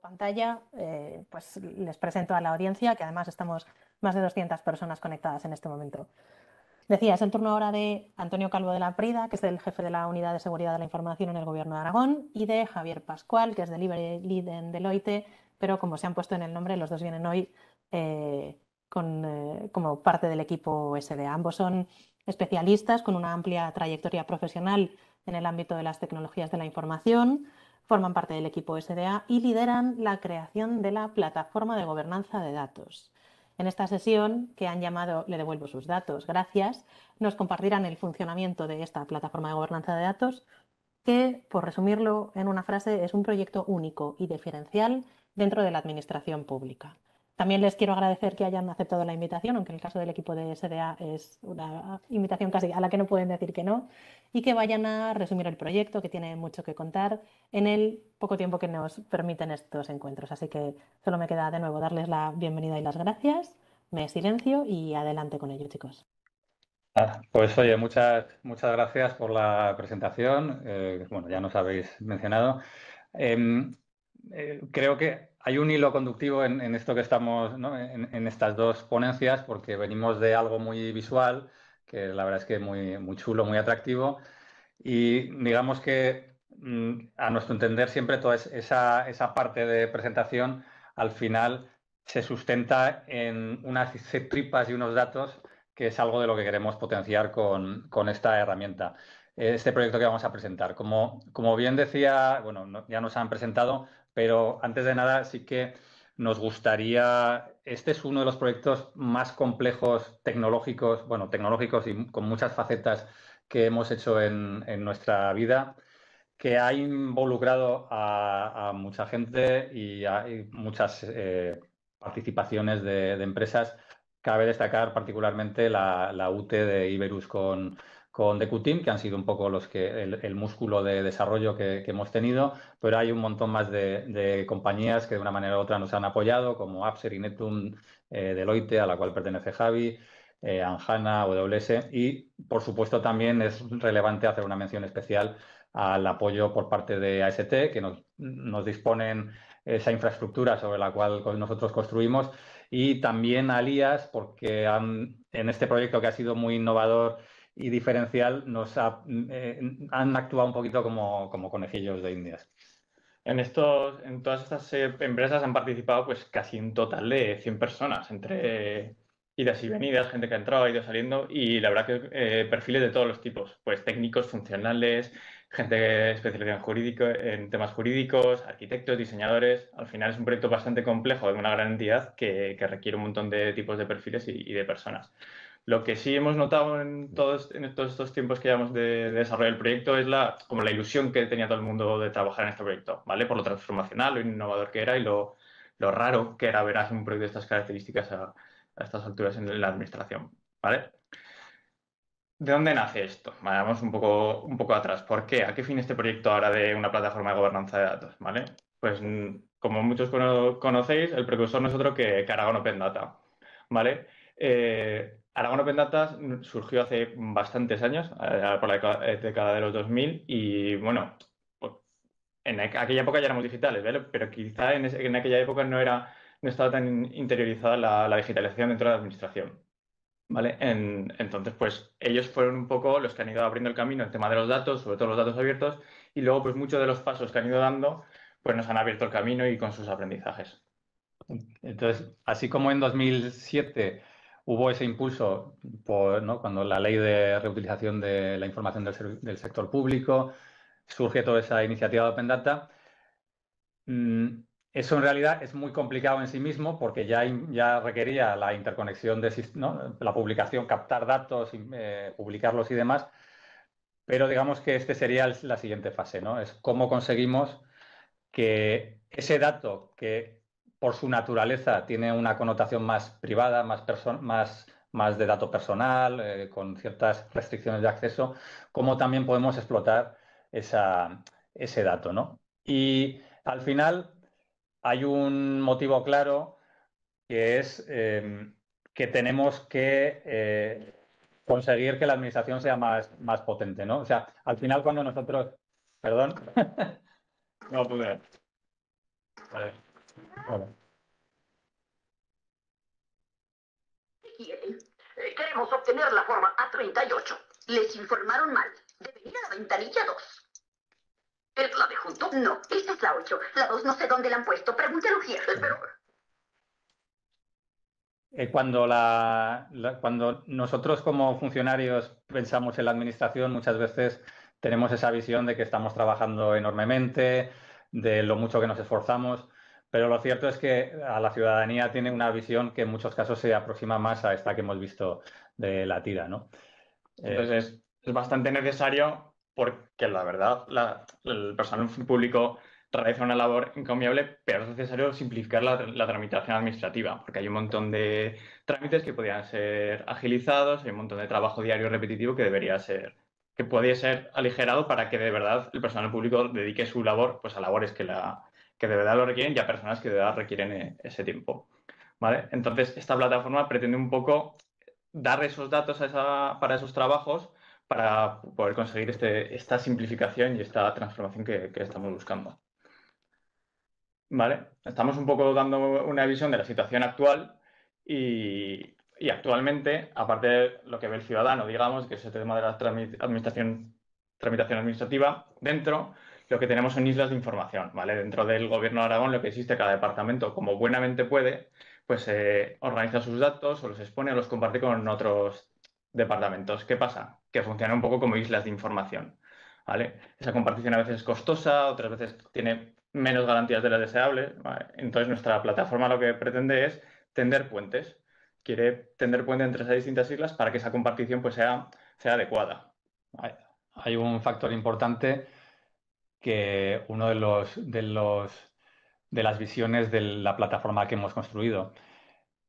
pantalla, eh, pues les presento a la audiencia, que además estamos más de 200 personas conectadas en este momento. Decía, es el turno ahora de Antonio Calvo de la Prida, que es el jefe de la Unidad de Seguridad de la Información en el Gobierno de Aragón, y de Javier Pascual, que es delivery lead en Deloitte, pero como se han puesto en el nombre, los dos vienen hoy eh, con, eh, como parte del equipo sd Ambos son especialistas con una amplia trayectoria profesional en el ámbito de las tecnologías de la información, forman parte del equipo SDA y lideran la creación de la plataforma de gobernanza de datos. En esta sesión, que han llamado Le devuelvo sus datos, gracias, nos compartirán el funcionamiento de esta plataforma de gobernanza de datos, que, por resumirlo en una frase, es un proyecto único y diferencial dentro de la administración pública. También les quiero agradecer que hayan aceptado la invitación, aunque en el caso del equipo de SDA es una invitación casi a la que no pueden decir que no, y que vayan a resumir el proyecto, que tiene mucho que contar en el poco tiempo que nos permiten estos encuentros. Así que solo me queda de nuevo darles la bienvenida y las gracias, me silencio y adelante con ello, chicos. Ah, pues oye, muchas, muchas gracias por la presentación. Eh, bueno, ya nos habéis mencionado. Em, eh, creo que hay un hilo conductivo en, esto que estamos, en, estas dos ponencias, porque venimos de algo muy visual, que la verdad es que muy, muy chulo, muy atractivo, y digamos que mm, a nuestro entender siempre toda esa, esa parte de presentación al final se sustenta en unas tripas y unos datos, que es algo de lo que queremos potenciar con, esta herramienta, eh, este proyecto que vamos a presentar. Como, como bien decía, bueno, ya nos han presentado, pero antes de nada, sí que nos gustaría, este es uno de los proyectos más complejos tecnológicos, bueno, tecnológicos y con muchas facetas que hemos hecho en, nuestra vida, que ha involucrado a, mucha gente y, hay muchas eh, participaciones de, empresas. Cabe destacar particularmente la, la UT de Iberus con con Team, que han sido un poco los que el, músculo de desarrollo que, hemos tenido, pero hay un montón más de, compañías que de una manera u otra nos han apoyado, como Apser, y eh, Deloitte, a la cual pertenece Javi, eh, Anjana, WS, y por supuesto también es relevante hacer una mención especial al apoyo por parte de AST, que nos, nos disponen esa infraestructura sobre la cual nosotros construimos, y también a Alias, porque han, en este proyecto que ha sido muy innovador y diferencial nos eh, han actuado un poquito como, como conejillos de indias. En, estos, en todas estas eh, empresas han participado pues casi un total de 100 personas, entre idas y venidas, gente que ha entrado, ha ido saliendo y la verdad que eh, perfiles de todos los tipos, pues técnicos, funcionales, gente especializada en, jurídico, en temas jurídicos, arquitectos, diseñadores. Al final es un proyecto bastante complejo de una gran entidad que, requiere un montón de tipos de perfiles y de personas. Lo que sí hemos notado en todos, en todos estos tiempos que llevamos de, desarrollar desarrollo del proyecto es la, como la ilusión que tenía todo el mundo de trabajar en este proyecto, ¿vale? Por lo transformacional, lo innovador que era y lo, lo raro que era ver hacer un proyecto de estas características a, estas alturas en la administración, ¿vale? ¿De dónde nace esto? Vamos un poco, un poco atrás. ¿Por qué? ¿A qué fin este proyecto ahora de una plataforma de gobernanza de datos? ¿Vale? Pues mm, como muchos conocéis, el precursor no es otro que Caragon Open Data. ¿Vale? Eh, Aragón Open Data surgió hace bastantes años, eh, por la eh, década de los 2000, y bueno, pues, en aquella época ya éramos digitales, ¿vale? pero quizá en, aquella época no, era, no estaba tan interiorizada la, digitalización dentro de la administración. ¿Vale? entonces, pues ellos fueron un poco los que han ido abriendo el camino en tema de los datos, sobre todo los datos abiertos, y luego, pues muchos de los pasos que han ido dando, pues nos han abierto el camino y con sus aprendizajes. Entonces, así como en 2007 hubo ese impulso cuando la ley de reutilización de la información del, sector público, surge toda esa iniciativa de Open Data. Mm, eso en realidad es muy complicado en sí mismo porque ya, ya requería la interconexión de la publicación, captar datos, eh, publicarlos y demás. Pero digamos que este sería la siguiente fase, ¿no? Es cómo conseguimos que ese dato que por su naturaleza, tiene una connotación más privada, más, de dato personal, eh, con ciertas restricciones de acceso, cómo también podemos explotar ese dato. Y al final hay un motivo claro que es em, que tenemos que eh, conseguir que la administración sea más, más potente, ¿no? O sea, al final cuando nosotros... Perdón. no, pude. Vale. Hola. Eh, eh, queremos obtener la forma A38. Les informaron mal. Deben ir a la ventanilla 2. ¿Es la de junto? No, esa es la 8. La 2 no sé dónde la han puesto. Pregúntale a Ujier, pero... Eh, cuando, la, cuando nosotros como funcionarios pensamos en la administración, muchas veces tenemos esa visión de que estamos trabajando enormemente, de lo mucho que nos esforzamos. Pero lo cierto es que a la ciudadanía tiene una visión que en muchos casos se aproxima más a esta que hemos visto de la tira, ¿no? Entonces eh, es, bastante necesario porque la verdad el personal público realiza una labor encomiable, pero es necesario simplificar la, tramitación administrativa, porque hay un montón de trámites que podrían ser agilizados, hay un montón de trabajo diario repetitivo que debería ser, que podría ser aligerado para que de verdad el personal público dedique su labor pues, a labores que la, que de verdad lo requieren y a personas que de verdad requieren eh, ese tiempo. ¿vale? Entonces, esta plataforma pretende un poco dar esos datos para esos trabajos para poder conseguir este, esta simplificación y esta transformación que, estamos buscando. ¿Vale? Estamos un poco dando una visión de la situación actual y, actualmente, aparte de lo que ve el ciudadano, digamos, que es el tema de la administración, tramitación administrativa, dentro lo que tenemos son islas de información, ¿vale? Dentro del gobierno de Aragón lo que existe cada departamento, como buenamente puede, pues eh, organiza sus datos o los expone o los comparte con otros departamentos. ¿Qué pasa? Que funciona un poco como islas de información, ¿vale? Esa compartición a veces es costosa, otras veces tiene menos garantías de las deseables. Entonces nuestra plataforma lo que pretende es tender puentes. Quiere tender puentes entre esas distintas islas para que esa compartición pues, sea, sea adecuada. Hay un factor importante que uno de los, de las visiones de la plataforma que hemos construido.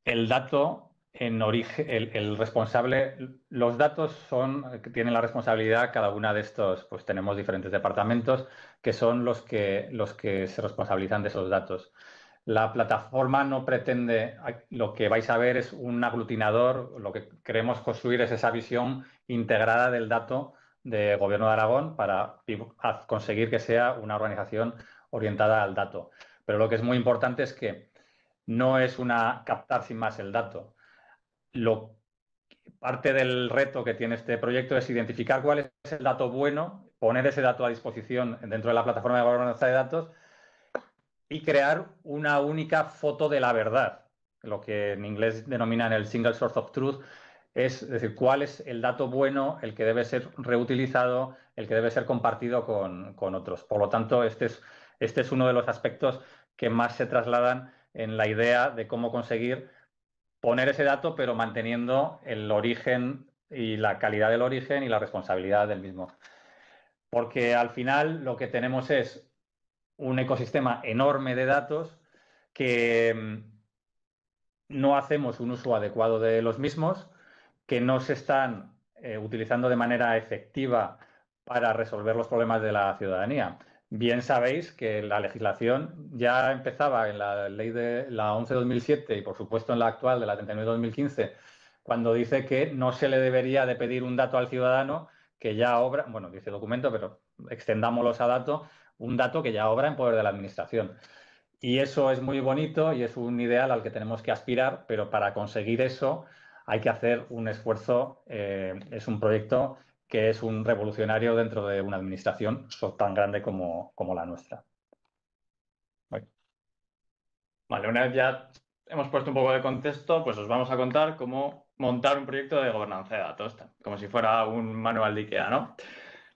El dato en origen, el, responsable, los datos son, que tienen la responsabilidad cada una de estos, pues tenemos diferentes departamentos que son los que, los que se responsabilizan de esos datos. La plataforma no pretende, lo que vais a ver es un aglutinador, lo que queremos construir es esa visión integrada del dato de Gobierno de Aragón para conseguir que sea una organización orientada al dato. Pero lo que es muy importante es que no es una captar sin más el dato. Lo, parte del reto que tiene este proyecto es identificar cuál es el dato bueno, poner ese dato a disposición dentro de la plataforma de gobernanza de datos y crear una única foto de la verdad, lo que en inglés denominan el single source of truth, es decir, cuál es el dato bueno, el que debe ser reutilizado, el que debe ser compartido con, otros. Por lo tanto, este es, este es uno de los aspectos que más se trasladan en la idea de cómo conseguir poner ese dato, pero manteniendo el origen y la calidad del origen y la responsabilidad del mismo. Porque al final lo que tenemos es un ecosistema enorme de datos que mm, no hacemos un uso adecuado de los mismos que no se están eh, utilizando de manera efectiva para resolver los problemas de la ciudadanía. Bien sabéis que la legislación ya empezaba en la ley de la 11-2007 y por supuesto en la actual de la 39-2015, cuando dice que no se le debería de pedir un dato al ciudadano que ya obra, bueno, dice documento, pero extendámoslo a dato, un dato que ya obra en poder de la administración. Y eso es muy bonito y es un ideal al que tenemos que aspirar, pero para conseguir eso hay que hacer un esfuerzo, eh, es un proyecto que es un revolucionario dentro de una administración tan grande como, la nuestra. Vale. una vez ya hemos puesto un poco de contexto, pues os vamos a contar cómo montar un proyecto de gobernanza de datos, como si fuera un manual de IKEA, ¿no?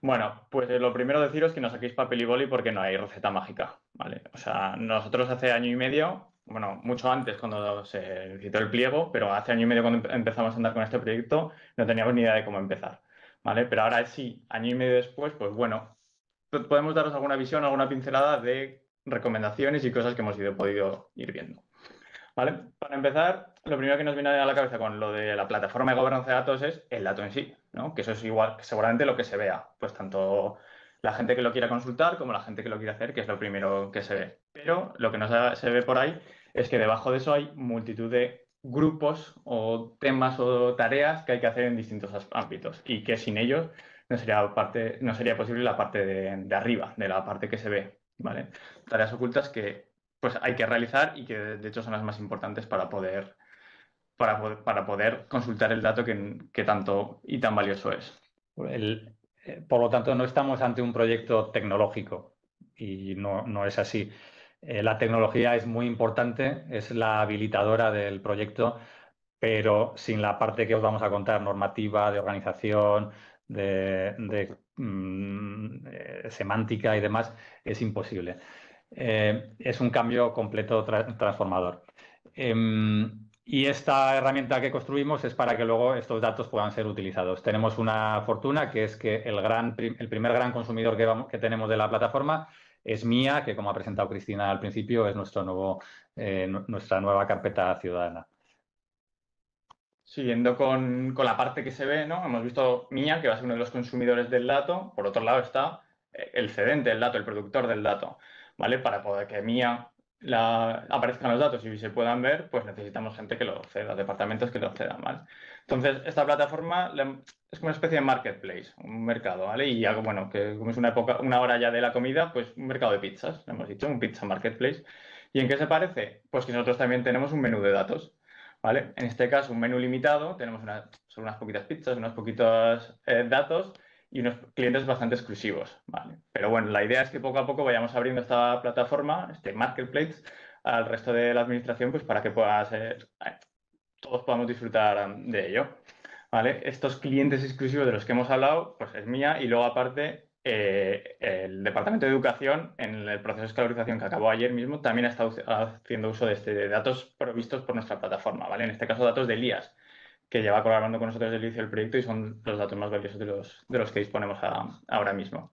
Bueno, pues lo primero deciros que no saquéis papel y boli porque no hay receta mágica, ¿vale? O sea, nosotros hace año y medio bueno, mucho antes cuando se citó el pliego, pero hace año y medio cuando empezamos a andar con este proyecto no teníamos ni idea de cómo empezar, ¿vale? Pero ahora sí, año y medio después, pues bueno, podemos daros alguna visión, alguna pincelada de recomendaciones y cosas que hemos ido, podido ir viendo. ¿Vale? Para empezar, lo primero que nos viene a la cabeza con lo de la plataforma de gobernanza de datos es el dato en sí, ¿no? Que eso es igual, seguramente lo que se vea, pues tanto la gente que lo quiera consultar como la gente que lo quiera hacer, que es lo primero que se ve. Pero lo que no se ve por ahí es que debajo de eso hay multitud de grupos o temas o tareas que hay que hacer en distintos ámbitos y que sin ellos no sería, parte, no sería posible la parte de, arriba, de la parte que se ve. Tareas ocultas que pues, hay que realizar y que de hecho son las más importantes para poder, para, para poder consultar el dato que, tanto y tan valioso es. Eh, por lo tanto, no estamos ante un proyecto tecnológico y no, no es así. Eh, la tecnología es muy importante, es la habilitadora del proyecto, pero sin la parte que os vamos a contar, normativa, de organización, de, mm, eh, semántica y demás, es imposible. Eh, es un cambio completo transformador. Em, y esta herramienta que construimos es para que luego estos datos puedan ser utilizados. Tenemos una fortuna que es que el, primer gran consumidor que tenemos de la plataforma es mía, que como ha presentado Cristina al principio, es nuestro nuevo, eh, nuestra nueva carpeta ciudadana. Siguiendo con, la parte que se ve, ¿no? Hemos visto mía, que va a ser uno de los consumidores del dato. Por otro lado está eh, el cedente del dato, el productor del dato, ¿vale? Para poder que mía la, aparezcan los datos y se puedan ver, pues necesitamos gente que lo ceda, departamentos que lo cedan mal. Entonces, esta plataforma es como una especie de marketplace, un mercado, ¿vale? Y algo bueno, que como es una, época, una hora ya de la comida, pues un mercado de pizzas, hemos dicho, un pizza marketplace. ¿Y en qué se parece? Pues que nosotros también tenemos un menú de datos, ¿vale? En este caso, un menú limitado, tenemos solo unas poquitas pizzas, unos poquitos eh, datos y unos clientes bastante exclusivos. ¿vale? Pero bueno, la idea es que poco a poco vayamos abriendo esta plataforma, este marketplace, al resto de la administración, pues para que pueda ser eh, todos podamos disfrutar de ello. ¿vale? Estos clientes exclusivos de los que hemos hablado, pues es mía y luego aparte eh, el Departamento de Educación, en el proceso de escalarización que acabó ayer mismo, también ha estado haciendo uso de, este, datos provistos por nuestra plataforma, ¿vale? En este caso, datos de elías que lleva colaborando con nosotros desde el inicio del proyecto y son los datos más valiosos de los, que disponemos ahora mismo.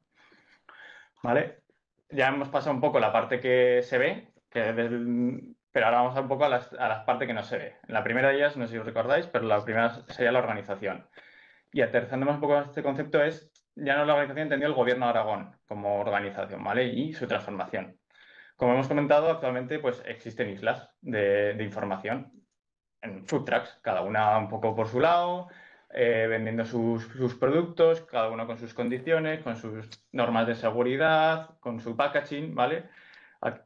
¿Vale? Ya hemos pasado un poco la parte que se ve, pero ahora vamos un poco a las, a partes que no se ve. La primera de ellas, no sé si os recordáis, pero la primera sería la organización. Y aterrizando más un poco a este concepto es, ya no la organización entendió el gobierno de Aragón como organización, ¿vale? Y su transformación. Como hemos comentado, actualmente pues, existen islas de información en food trucks, cada una un poco por su lado, eh, vendiendo sus, productos, cada uno con sus condiciones, con sus normas de seguridad, con su packaging, ¿vale?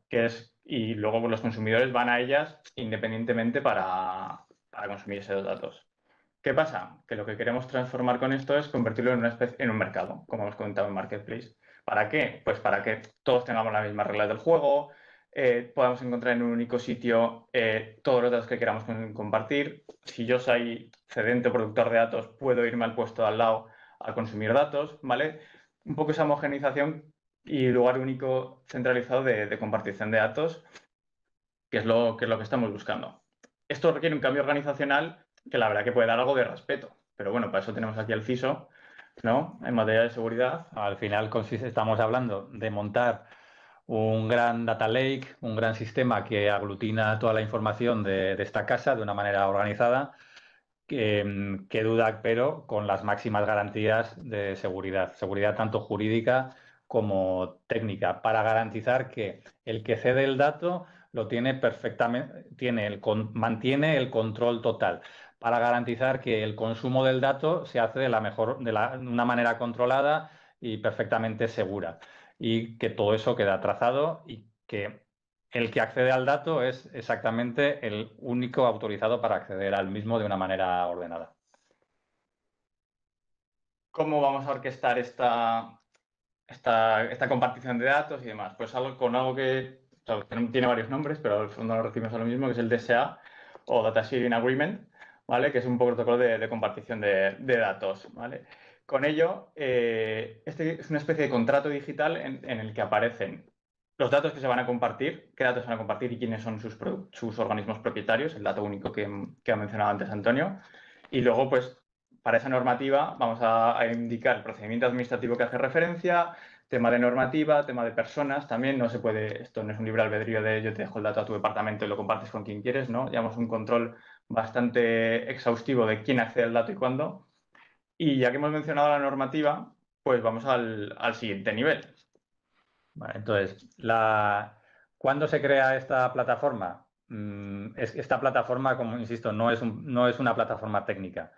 Que y luego pues, los consumidores van a ellas independientemente para, consumir esos datos. ¿Qué pasa? Que lo que queremos transformar con esto es convertirlo en, una especie, en un mercado, como hemos comentado en Marketplace. ¿Para qué? Pues para que todos tengamos las mismas reglas del juego, eh, podamos encontrar en un único sitio eh, todos los datos que queramos compartir. Si yo soy cedente o productor de datos, puedo irme al puesto al lado a consumir datos, ¿vale? Un poco esa homogenización y lugar único centralizado de, compartición de datos, que es, lo, que estamos buscando. Esto requiere un cambio organizacional que la verdad que puede dar algo de respeto, pero bueno, para eso tenemos aquí el CISO, ¿no? En materia de seguridad. Al final estamos hablando de montar un gran data lake, un gran sistema que aglutina toda la información de, esta casa de una manera organizada, que, mm, duda, pero con las máximas garantías de seguridad, seguridad tanto jurídica como técnica, para garantizar que el que cede el dato lo tiene perfectamente, tiene mantiene el control total para garantizar que el consumo del dato se hace de la mejor, de, la, de una manera controlada y perfectamente segura y que todo eso queda trazado y que el que accede al dato es exactamente el único autorizado para acceder al mismo de una manera ordenada. ¿Cómo vamos a orquestar esta, esta, esta compartición de datos y demás? Pues algo, con algo que tiene varios nombres, pero al fondo lo recibimos a lo mismo, que es el DSA o Data Sharing Agreement, ¿vale? que es un protocolo de, compartición de, datos. ¿vale? Con ello, eh, este es una especie de contrato digital en, el que aparecen los datos que se van a compartir, qué datos van a compartir y quiénes son sus, organismos propietarios, el dato único que, ha mencionado antes Antonio. Y luego, pues, para esa normativa vamos a, indicar el procedimiento administrativo que hace referencia, tema de normativa, tema de personas, también no se puede, esto no es un libre albedrío de yo te dejo el dato a tu departamento y lo compartes con quien quieres, ¿no? Llevamos un control bastante exhaustivo de quién accede al dato y cuándo. Y ya que hemos mencionado la normativa, pues vamos al, siguiente nivel. entonces, ¿cuándo se crea esta plataforma? Mm, esta plataforma, como insisto, no es, una plataforma técnica.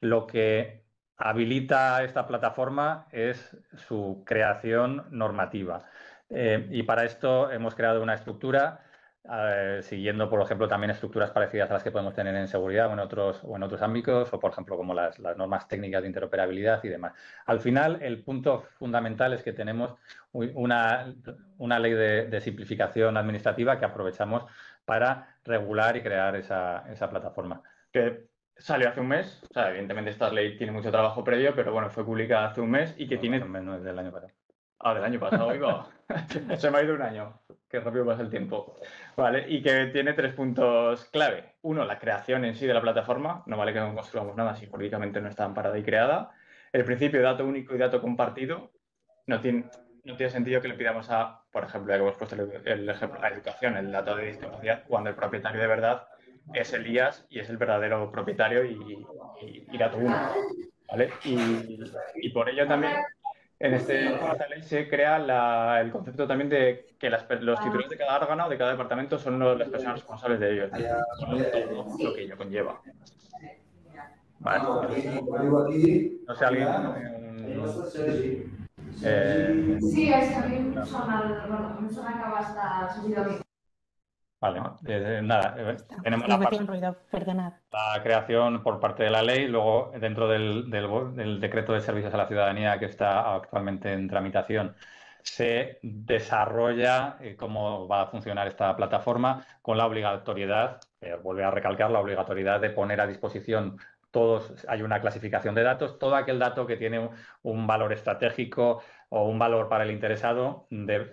Lo que habilita esta plataforma es su creación normativa. Eh, y para esto hemos creado una estructura siguiendo, por ejemplo, también estructuras parecidas a las que podemos tener en seguridad o en otros, o en otros ámbitos, o por ejemplo, como las, normas técnicas de interoperabilidad y demás. Al final, el punto fundamental es que tenemos una, ley de, simplificación administrativa que aprovechamos para regular y crear esa, plataforma. Que salió hace un mes, o sea, evidentemente esta ley tiene mucho trabajo previo, pero bueno, fue publicada hace un mes y que tiene... del año pasado. Ah, del año pasado, Se me ha ido un año. Qué rápido pasa el tiempo. Vale, y que tiene tres puntos clave. Uno, la creación en sí de la plataforma. No vale que no construyamos nada si jurídicamente no está amparada y creada. El principio de dato único y dato compartido. No tiene, sentido que le pidamos a, por ejemplo, ya que hemos puesto el, ejemplo la educación, el dato de discapacidad, cuando el propietario de verdad es el IAS y es el verdadero propietario y, dato uno. ¿Vale? Y, y, por ello también en, este, esta ley se crea el concepto también de que los ah. titulares de cada órgano, o de cada departamento, son los, las personas responsables de ellos, de todo lo que ello conlleva. Vale. No sé, alguien. Eh, eh, eh, sí, es que a mí em sona, bueno, em sona que va estar aquí. Vale, eh, eh, nada, eh, tenemos la, la, creación por parte de la ley, luego dentro del, decreto de servicios a la ciudadanía que está actualmente en tramitación se desarrolla cómo va a funcionar esta plataforma con la obligatoriedad, vuelve a recalcar la obligatoriedad de poner a disposición todos, hay una clasificación de datos, todo aquel dato que tiene un valor estratégico o un valor para el interesado,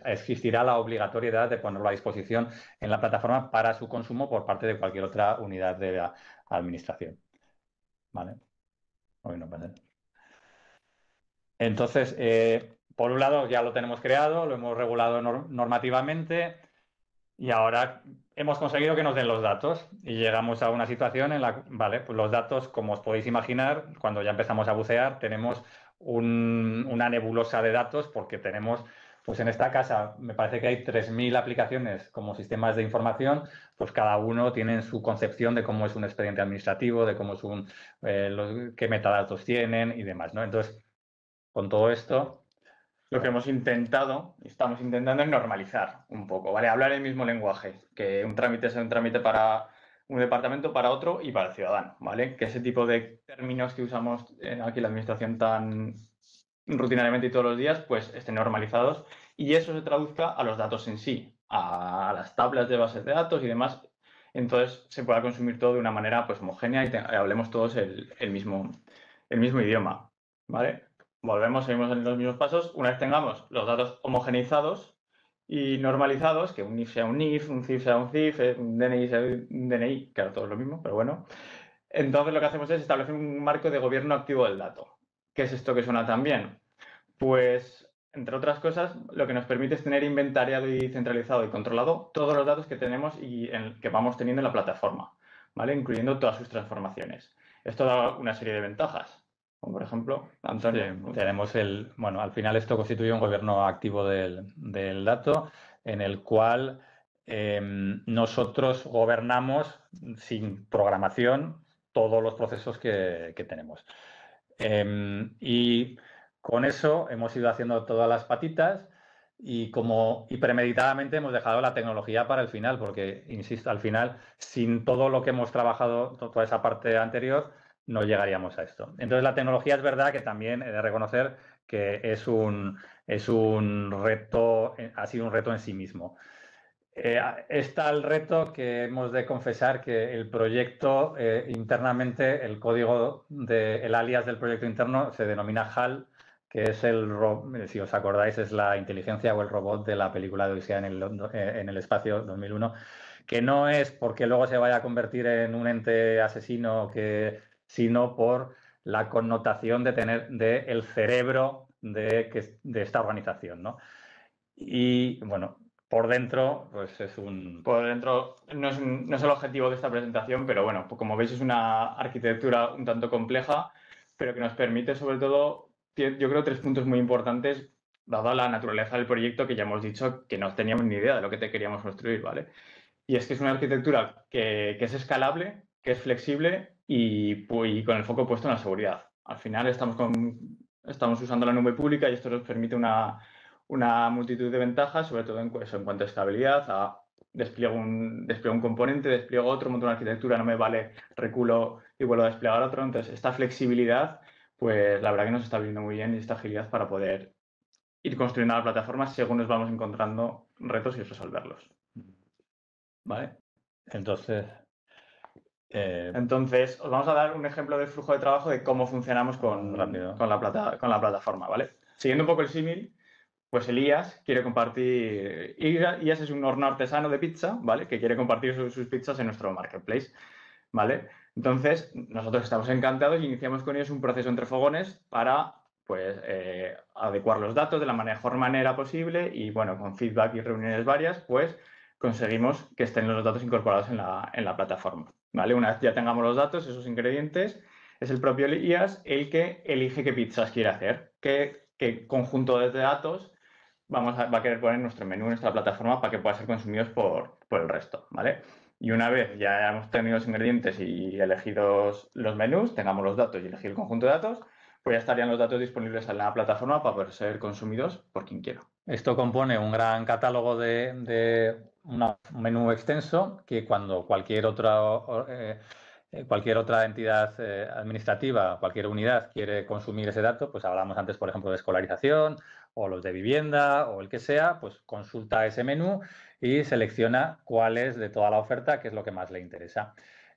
existirá la obligatoriedad de ponerlo a disposición en la plataforma para su consumo por parte de cualquier otra unidad de la administración. ¿Vale? Entonces, eh, por un lado ya lo tenemos creado, lo hemos regulado normativamente y ahora hemos conseguido que nos den los datos y llegamos a una situación en la, vale, pues los datos, como os podéis imaginar, cuando ya empezamos a bucear, tenemos una nebulosa de datos porque tenemos, pues en esta casa me parece que hay 3.000 aplicaciones como sistemas de información, pues cada uno tiene su concepción de cómo es un expediente administrativo, de cómo es un, eh, qué metadatos tienen y demás, ¿no? Entonces, con todo esto, lo que hemos intentado, estamos intentando es normalizar un poco, ¿vale? Hablar el mismo lenguaje, que un trámite sea un trámite para un departamento para otro y para el ciudadano, ¿vale? Que ese tipo de términos que usamos aquí en la administración tan rutinariamente y todos los días, pues estén normalizados y eso se traduzca a los datos en sí, a las tablas de bases de datos y demás. Entonces se pueda consumir todo de una manera pues homogénea y, hablemos todos el, mismo, el mismo idioma, ¿vale? Volvemos, seguimos en los mismos pasos. Una vez tengamos los datos homogeneizados, y normalizados, que un NIF sea un NIF, un CIF sea un CIF, eh, un DNI sea un DNI, claro, todo es lo mismo, pero bueno. Entonces lo que hacemos es establecer un marco de gobierno activo del dato. ¿Qué es esto que suena tan bien? Pues, entre otras cosas, lo que nos permite es tener inventariado y centralizado y controlado todos los datos que tenemos y que vamos teniendo en la plataforma, ¿vale? Incluyendo todas sus transformaciones. Esto da una serie de ventajas por ejemplo, tenemos el, bueno, al final esto constituye un gobierno activo del, dato en el cual em, nosotros gobernamos sin programación todos los procesos que, tenemos. Em, y con eso hemos ido haciendo todas las patitas y como y premeditadamente hemos dejado la tecnología para el final, porque, insisto, al final, sin todo lo que hemos trabajado, toda esa parte anterior, no llegaríamos a esto. Entonces, la tecnología es verdad que también he de reconocer que es un, es un reto, eh, ha sido un reto en sí mismo. Eh, está el reto que hemos de confesar que el proyecto eh, internamente, el código del alias del proyecto interno se denomina HAL, que es el, si os acordáis, es la inteligencia o el robot de la película de Odisea en el espacio 2001, que no es porque luego se vaya a convertir en un ente asesino que sino por la connotación de tener del el cerebro de, esta organización. ¿no? Y bueno, por dentro, pues es un. Por dentro, no es, no es, el objetivo de esta presentación, pero bueno, pues, como veis, es una arquitectura un tanto compleja, pero que nos permite, sobre todo, yo creo, tres puntos muy importantes, dada la naturaleza del proyecto que ya hemos dicho que no teníamos ni idea de lo que te queríamos construir, ¿vale? Y es que es una arquitectura que, que es escalable, que es flexible y, con el foco puesto en la seguridad. Al final estamos, con, estamos usando la nube pública y esto nos permite una, multitud de ventajas, sobre todo en, eso, en cuanto a estabilidad, despliego un, despliego un componente, despliego otro, monto una arquitectura, no me vale, reculo y vuelvo a desplegar otro. Entonces, esta flexibilidad, pues la verdad que nos está viendo muy bien y esta agilidad para poder ir construyendo la plataforma según nos vamos encontrando retos y resolverlos. ¿Vale? Entonces, eh, Entonces, os vamos a dar un ejemplo de flujo de trabajo de cómo funcionamos con, la, plataforma, ¿vale? Siguiendo un poco el símil, pues Elías quiere compartir. Elías es un horno artesano de pizza, ¿vale? Que quiere compartir sus, pizzas en nuestro marketplace, ¿vale? Entonces, nosotros estamos encantados y iniciamos con ellos un proceso entre fogones para pues eh, adecuar los datos de la mejor manera posible y bueno, con feedback y reuniones varias, pues conseguimos que estén los datos incorporados en la plataforma. Una vez ya tengamos los datos, esos ingredientes, es el propio IAS el que elige qué pizzas quiere hacer, qué, conjunto de datos vamos a, va a querer poner en nuestro menú, en nuestra plataforma, para que pueda ser consumidos por, el resto, ¿vale? Y una vez ya hemos tenido los ingredientes y elegidos los menús, tengamos los datos y elegir el conjunto de datos, pues ya estarían los datos disponibles en la plataforma para poder ser consumidos por quien quiera. Esto compone un gran catálogo de un menú extenso que cuando cualquier otra, eh, eh, cualquier otra entidad eh, administrativa, cualquier unidad quiere consumir ese dato, pues hablamos antes, por ejemplo, de escolarización o los de vivienda o el que sea, pues consulta ese menú y selecciona cuál es de toda la oferta, que es lo que más le interesa.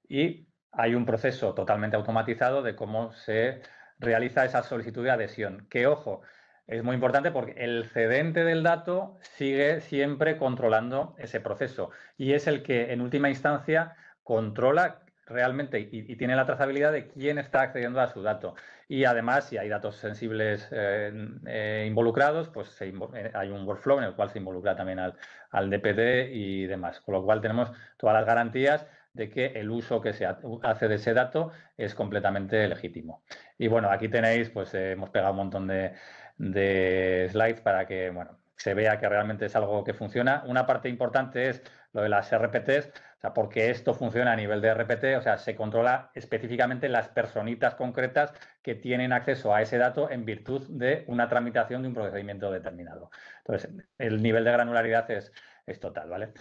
Y hay un proceso totalmente automatizado de cómo se realiza esa solicitud de adhesión. Que ojo, es muy importante porque el cedente del dato sigue siempre controlando ese proceso y es el que en última instancia controla realmente y, tiene la trazabilidad de quién está accediendo a su dato. Y además, si hay datos sensibles eh, eh, involucrados, pues eh, hay un workflow en el cual se involucra también al, al DPD y demás. Con lo cual tenemos todas las garantías de que el uso que se hace de ese dato es completamente legítimo. Y bueno, aquí tenéis, pues hemos pegado un montón de, de slides para que bueno, se vea que realmente es algo que funciona. Una parte importante es lo de las RPTs, sea, porque esto funciona a nivel de RPT, o sea, se controla específicamente las personitas concretas que tienen acceso a ese dato en virtud de una tramitación de un procedimiento determinado. Entonces, el nivel de granularidad es, es total, ¿vale?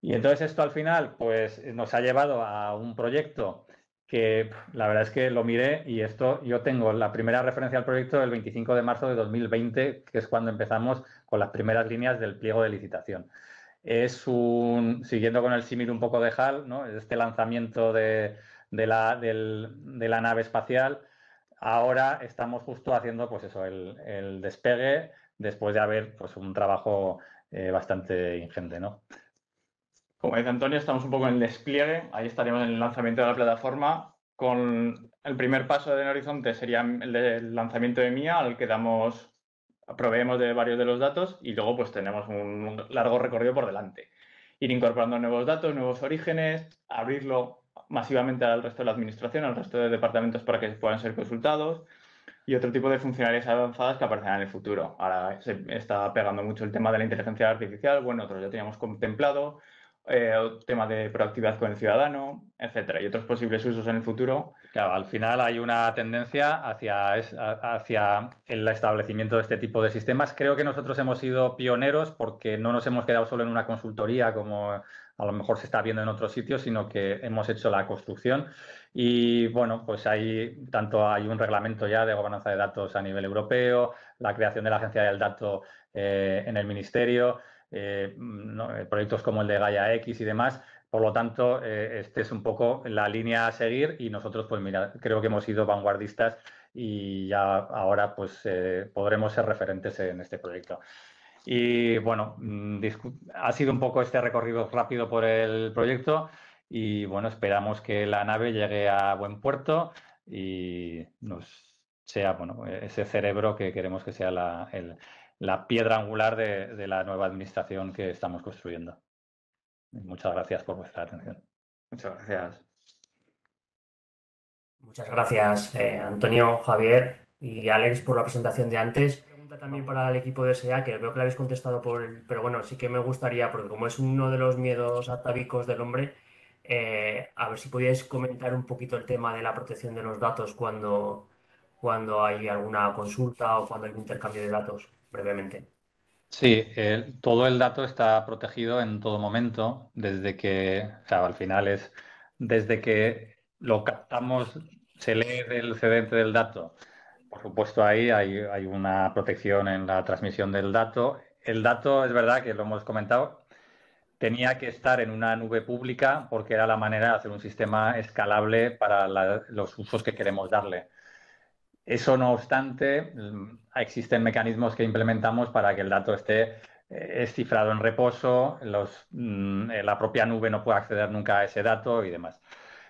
Y entonces esto al final, pues, nos ha llevado a un proyecto que la verdad es que lo miré y esto, yo tengo la primera referencia al proyecto el 25 de marzo de 2020, que es cuando empezamos con las primeras líneas del pliego de licitación. Es un, siguiendo con el símil un poco de HAL, ¿no? este lanzamiento de, la, nave espacial, ahora estamos justo haciendo pues eso, el, despegue después de haber pues, un trabajo eh, bastante ingente. ¿no? Como dice Antonio, estamos un poco en el despliegue. Ahí estaremos en el lanzamiento de la plataforma. Con el primer paso de Horizonte sería el, lanzamiento de MIA, al que damos, proveemos de varios de los datos y luego pues tenemos un largo recorrido por delante. Ir incorporando nuevos datos, nuevos orígenes, abrirlo masivamente al resto de la administración, al resto de departamentos para que puedan ser consultados y otro tipo de funcionalidades avanzadas que aparecerán en el futuro. Ahora se está pegando mucho el tema de la inteligencia artificial, bueno, otros ya teníamos contemplado, eh, tema de proactividad con el ciudadano, etcétera, y otros posibles usos en el futuro. Claro, al final hay una tendencia hacia, el establecimiento de este tipo de sistemas. Creo que nosotros hemos sido pioneros porque no nos hemos quedado solo en una consultoría como a lo mejor se está viendo en otros sitios, sino que hemos hecho la construcción. Y bueno, pues hay tanto hay un reglamento ya de gobernanza de datos a nivel europeo, la creación de la agencia del dato eh, en el ministerio. Eh, eh, proyectos como el de Gaia X y demás. Por lo tanto, esta eh, este es un poco la línea a seguir y nosotros, pues mira, creo que hemos sido vanguardistas y ya ahora pues podremos ser referentes en este proyecto. Y bueno, mm, ha sido un poco este recorrido rápido por el proyecto y bueno, esperamos que la nave llegue a buen puerto y nos sea bueno, ese cerebro que queremos que sea el, la piedra angular de, la nueva administración que estamos construyendo. Muchas gracias por vuestra atención. Muchas gracias. Muchas gracias, eh, Antonio, Javier y Alex, por la presentación de antes. Pregunta también para el equipo de SEA, que veo que la habéis contestado por Pero bueno, sí que me gustaría, porque como es uno de los miedos atávicos del hombre, eh, a ver si podíais comentar un poquito el tema de la protección de los datos cuando, cuando hay alguna consulta o cuando hay un intercambio de datos brevemente. Sí, todo el dato está protegido en todo momento, desde que, o sea, al final es desde que lo captamos, se lee el cedente del dato. Por supuesto, ahí hay, una protección en la transmisión del dato. El dato, es verdad que lo hemos comentado, tenía que estar en una nube pública porque era la manera de hacer un sistema escalable para los usos que queremos darle. Eso no obstante, mm, existen mecanismos que implementamos para que el dato esté eh, cifrado en reposo, mm, eh, la propia nube no puede acceder nunca a ese dato y demás.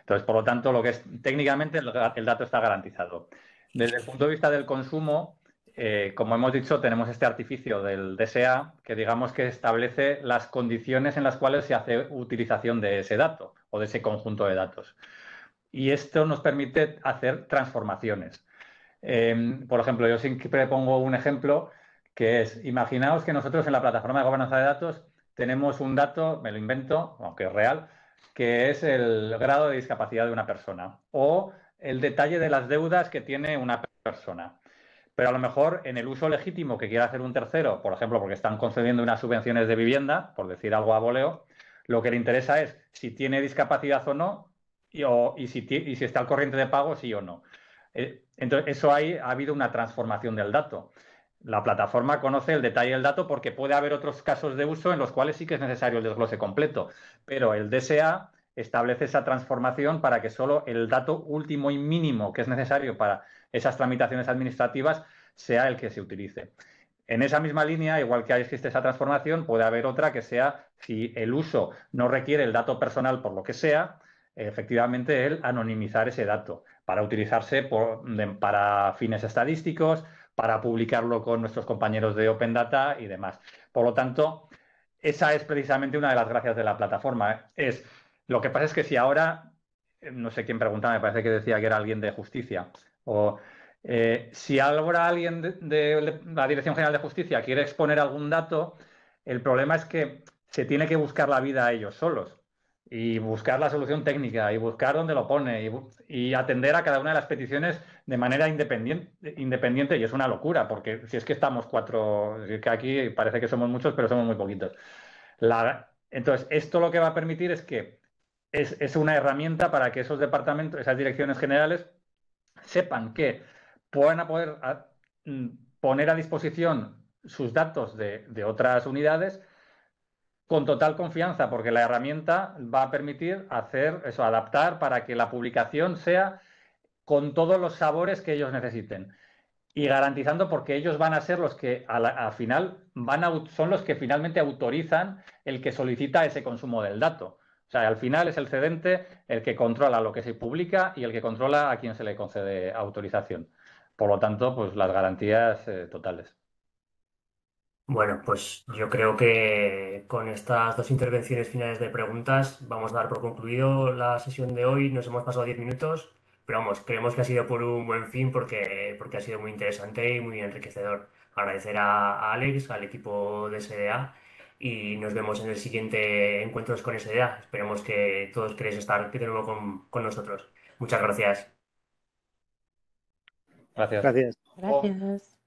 Entonces, por lo tanto, lo que es técnicamente el, dato está garantizado. Desde el punto de vista del consumo, eh, como hemos dicho, tenemos este artificio del DSA que digamos que establece las condiciones en las cuales se hace utilización de ese dato o de ese conjunto de datos. Y esto nos permite hacer transformaciones. Em, por ejemplo, yo siempre pongo un ejemplo que es, imaginaos que nosotros en la plataforma de gobernanza de datos tenemos un dato, me lo invento, aunque es real, que es el grado de discapacidad de una persona o el detalle de las deudas que tiene una persona. Pero a lo mejor en el uso legítimo que quiera hacer un tercero, por ejemplo, porque están concediendo unas subvenciones de vivienda, por decir algo a voleo, lo que le interesa es si tiene discapacidad o no y, si, y si está al corriente de pago, sí o no. Eh, entonces, eso ahí ha habido una transformación del dato. La plataforma conoce el detalle del dato porque puede haber otros casos de uso en los cuales sí que es necesario el desglose completo, pero el DSA establece esa transformación para que solo el dato último y mínimo que es necesario para esas tramitaciones administrativas sea el que se utilice. En esa misma línea, igual que existe esa transformación, puede haber otra que sea si el uso no requiere el dato personal por lo que sea, efectivamente el anonimizar ese dato para utilizarse por, para fines estadísticos, para publicarlo con nuestros compañeros de Open Data y demás. Por lo tanto, esa es precisamente una de las gracias de la plataforma. Es, lo que pasa es que si ahora, eh, no sé quién preguntaba, me parece que decía que era alguien de justicia, o eh, si ahora alguien de, la Dirección General de Justicia quiere exponer algún dato, el problema es que se tiene que buscar la vida a ellos solos y buscar la solución técnica y buscar dónde lo pone y, atender a cada una de las peticiones de manera independiente, independiente, y es una locura porque si es que estamos cuatro, que aquí parece que somos muchos pero somos muy poquitos. entonces, esto lo que va a permitir es que es, una herramienta para que esos departamentos, esas direcciones generales, sepan que puedan poder mm, poner a disposición sus datos de, de otras unidades con total confianza, porque la herramienta va a permitir hacer eso, adaptar para que la publicación sea con todos los sabores que ellos necesiten. Y garantizando porque ellos van a ser los que al final van son los que finalmente autorizan el que solicita ese consumo del dato. O sea, al final es el cedente el que controla lo que se publica y el que controla a quién se le concede autorización. Por lo tanto, pues las garantías eh, totales. Bueno, pues yo creo que con estas dos intervenciones finales de preguntas vamos a dar por concluido la sesión de hoy. Nos hemos pasado 10 minutos, pero vamos, creemos que ha sido por un buen fin porque, porque ha sido muy interesante y muy enriquecedor. Agradecer a, Alex, al equipo de SDA y nos vemos en el siguiente Encuentros con SDA. Esperemos que todos queréis estar de nuevo con, con nosotros. Muchas gracias. Gracias. Gracias. Gracias.